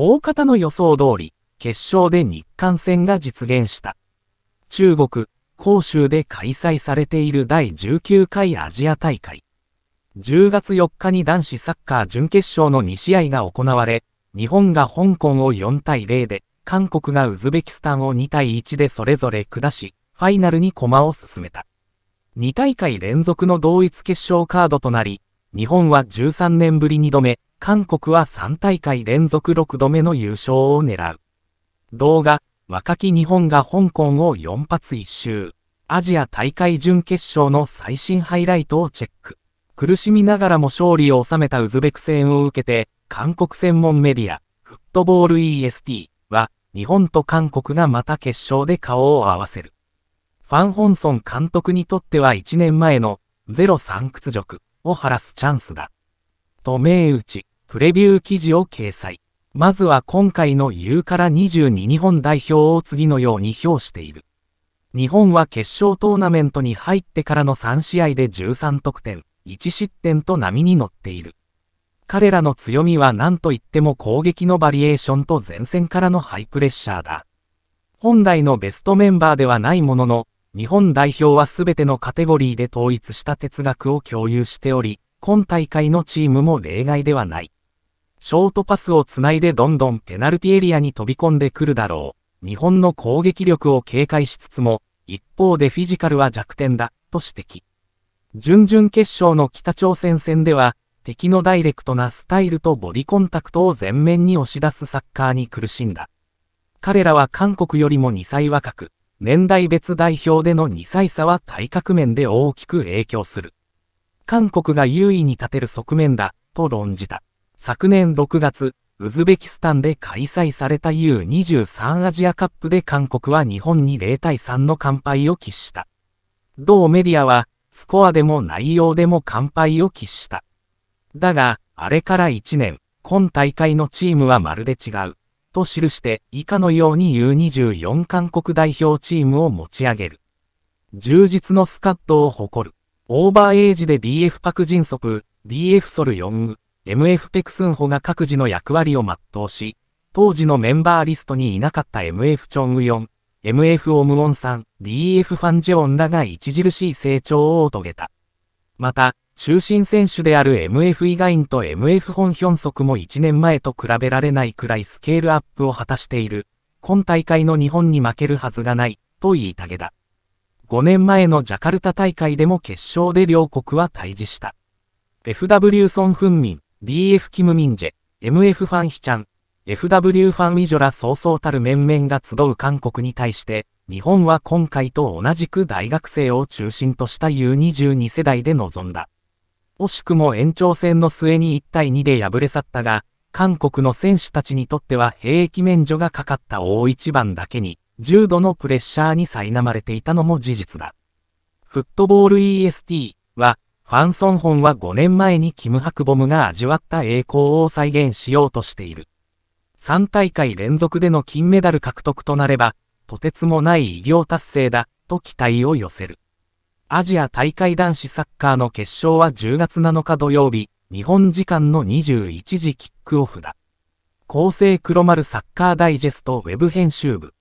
大方の予想通り、決勝で日韓戦が実現した。中国、広州で開催されている第19回アジア大会。10月4日に男子サッカー準決勝の2試合が行われ、日本が香港を4対0で、韓国がウズベキスタンを2対1でそれぞれ下し、ファイナルに駒を進めた。2大会連続の同一決勝カードとなり、日本は13年ぶり2度目、韓国は3大会連続6度目の優勝を狙う。動画、若き日本が香港を4発1周。アジア大会準決勝の最新ハイライトをチェック。苦しみながらも勝利を収めたウズベク戦を受けて、韓国専門メディア、フットボール EST は、日本と韓国がまた決勝で顔を合わせる。ファン・ホンソン監督にとっては1年前の03屈辱を晴らすチャンスだ。と銘打ち、プレビュー記事を掲載。まずは今回の U から22日本代表を次のように評している。日本は決勝トーナメントに入ってからの3試合で13得点、1失点と波に乗っている。彼らの強みは何といっても攻撃のバリエーションと前線からのハイプレッシャーだ。本来のベストメンバーではないものの、日本代表は全てのカテゴリーで統一した哲学を共有しており、今大会のチームも例外ではない。ショートパスをつないでどんどんペナルティエリアに飛び込んでくるだろう。日本の攻撃力を警戒しつつも、一方でフィジカルは弱点だ、と指摘。準々決勝の北朝鮮戦では、敵のダイレクトなスタイルとボディコンタクトを前面に押し出すサッカーに苦しんだ。彼らは韓国よりも2歳若く、年代別代表での2歳差は体格面で大きく影響する。韓国が優位に立てる側面だ、と論じた。昨年6月、ウズベキスタンで開催された U23 アジアカップで韓国は日本に0対3の完敗を喫した。同メディアは、スコアでも内容でも完敗を喫した。だが、あれから1年、今大会のチームはまるで違う。と記して以下のように U24 韓国代表チームを持ち上げる。充実のスカットを誇る。オーバーエイジで DF パクジンソプ、DF ソル4ウ、MF ペクスンホが各自の役割を全うし、当時のメンバーリストにいなかった MF チョンウヨン、MF オムウォンさん、DF ファンジェオンらが著しい成長を遂げた。また、中心選手である MF イガインと MF ホンヒョンソクも1年前と比べられないくらいスケールアップを果たしている。今大会の日本に負けるはずがない、と言いたげだ。5年前のジャカルタ大会でも決勝で両国は対峙した。FW ソン・フンミン、d f キムミンジェ、MF ファンヒチャン、FW ファンウィジョラそうそうたる面々が集う韓国に対して、日本は今回と同じく大学生を中心とした U22 世代で臨んだ。惜しくも延長戦の末に1対2で敗れ去ったが、韓国の選手たちにとっては兵役免除がかかった大一番だけに、重度のプレッシャーに苛まれていたのも事実だ。フットボール EST は、ファン・ソンホンは5年前にキム・ハクボムが味わった栄光を再現しようとしている。3大会連続での金メダル獲得となれば、とてつもない偉業達成だ、と期待を寄せる。アジア大会男子サッカーの決勝は10月7日土曜日、日本時間の21時キックオフだ。厚生黒丸サッカーダイジェストウェブ編集部。